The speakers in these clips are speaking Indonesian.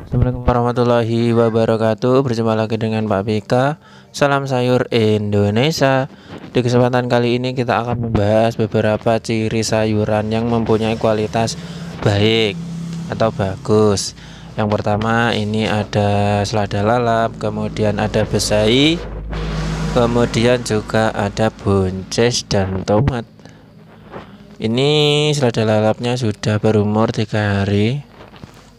Assalamualaikum warahmatullahi wabarakatuh Berjumpa lagi dengan Pak PK Salam sayur Indonesia Di kesempatan kali ini kita akan membahas beberapa ciri sayuran yang mempunyai kualitas baik atau bagus Yang pertama ini ada selada lalap Kemudian ada besai Kemudian juga ada buncis dan tomat ini selada lalapnya sudah berumur tiga hari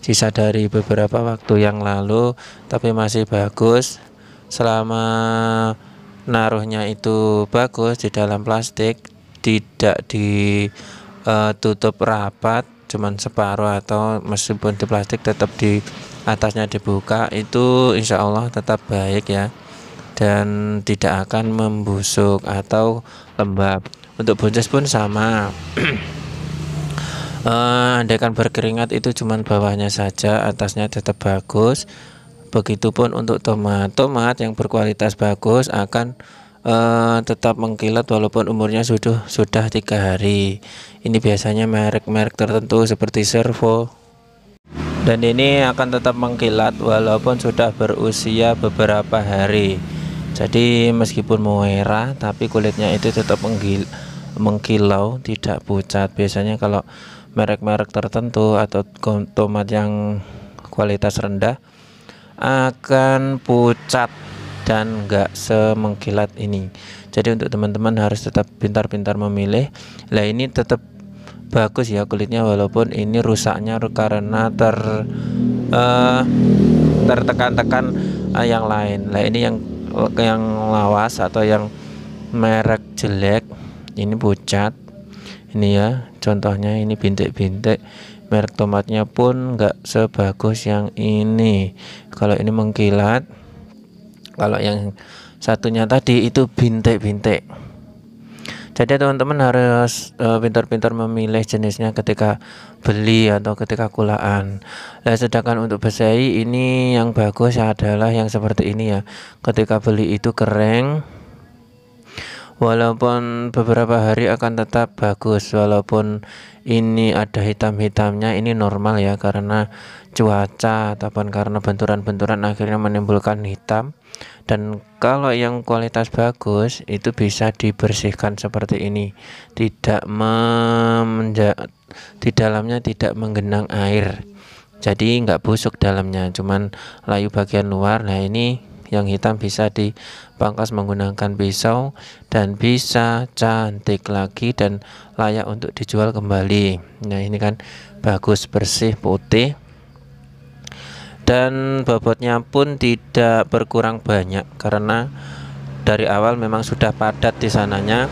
sisa dari beberapa waktu yang lalu tapi masih bagus selama naruhnya itu bagus di dalam plastik tidak ditutup e, rapat cuman separuh atau meskipun di plastik tetap di atasnya dibuka itu insya Allah tetap baik ya dan tidak akan membusuk atau lembab untuk buncis pun sama uh, eh, andaikan berkeringat itu cuma bawahnya saja atasnya tetap bagus begitupun untuk tomat tomat yang berkualitas bagus akan uh, tetap mengkilat walaupun umurnya sudah sudah tiga hari ini biasanya merek-merek tertentu seperti servo dan ini akan tetap mengkilat walaupun sudah berusia beberapa hari jadi meskipun merah tapi kulitnya itu tetap menggil mengkilau tidak pucat biasanya kalau merek-merek tertentu atau tomat yang kualitas rendah akan pucat dan nggak semengkilat ini jadi untuk teman-teman harus tetap pintar-pintar memilih lah ini tetap bagus ya kulitnya walaupun ini rusaknya karena ter uh, tertekan-tekan uh, yang lain lah ini yang yang lawas atau yang merek jelek ini pucat ini ya contohnya ini bintik-bintik merek tomatnya pun nggak sebagus yang ini kalau ini mengkilat kalau yang satunya tadi itu bintik-bintik jadi teman-teman harus e, pintar-pintar uh, memilih jenisnya ketika beli atau ketika kulaan nah, sedangkan untuk besai ini yang bagus adalah yang seperti ini ya ketika beli itu kering walaupun beberapa hari akan tetap bagus walaupun ini ada hitam-hitamnya ini normal ya karena cuaca ataupun karena benturan-benturan akhirnya menimbulkan hitam dan kalau yang kualitas bagus itu bisa dibersihkan seperti ini tidak di dalamnya tidak menggenang air jadi nggak busuk dalamnya cuman layu bagian luar nah ini yang hitam bisa dipangkas menggunakan pisau dan bisa cantik lagi dan layak untuk dijual kembali nah ini kan bagus bersih putih dan bobotnya pun tidak berkurang banyak karena dari awal memang sudah padat di sananya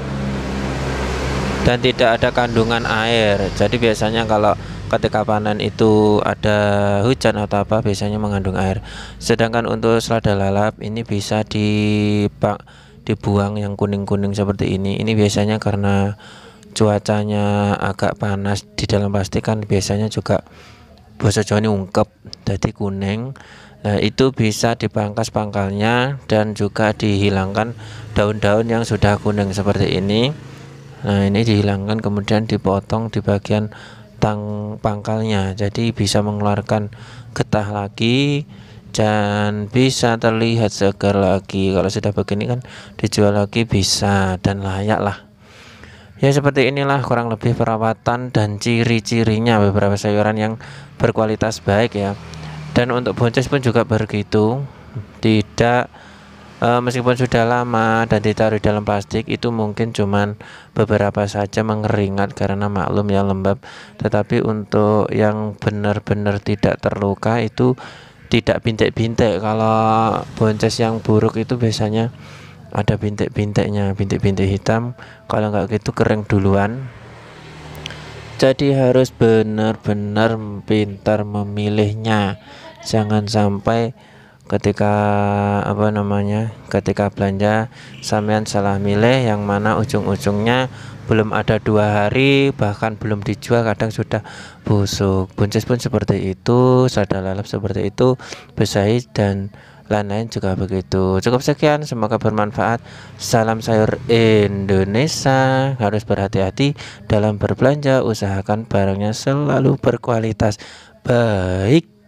dan tidak ada kandungan air jadi biasanya kalau ketika panen itu ada hujan atau apa biasanya mengandung air sedangkan untuk selada lalap ini bisa dipak dibuang yang kuning-kuning seperti ini ini biasanya karena cuacanya agak panas di dalam plastik kan biasanya juga bosa jauh ini ungkep jadi kuning nah itu bisa dipangkas pangkalnya dan juga dihilangkan daun-daun yang sudah kuning seperti ini nah ini dihilangkan kemudian dipotong di bagian tang pangkalnya jadi bisa mengeluarkan getah lagi dan bisa terlihat segar lagi kalau sudah begini kan dijual lagi bisa dan layak lah ya seperti inilah kurang lebih perawatan dan ciri-cirinya beberapa sayuran yang berkualitas baik ya dan untuk bonceng pun juga begitu tidak e, meskipun sudah lama dan ditaruh dalam plastik itu mungkin cuman beberapa saja mengeringat karena maklum yang lembab tetapi untuk yang benar-benar tidak terluka itu tidak bintik-bintik kalau bonces yang buruk itu biasanya ada bintik-bintiknya bintik-bintik hitam kalau nggak gitu kering duluan jadi harus benar-benar pintar memilihnya jangan sampai ketika apa namanya ketika belanja sampean salah milih yang mana ujung-ujungnya belum ada dua hari bahkan belum dijual kadang sudah busuk buncis pun seperti itu sadar lalap seperti itu besai dan lain-lain juga begitu cukup sekian semoga bermanfaat salam sayur Indonesia harus berhati-hati dalam berbelanja usahakan barangnya selalu berkualitas baik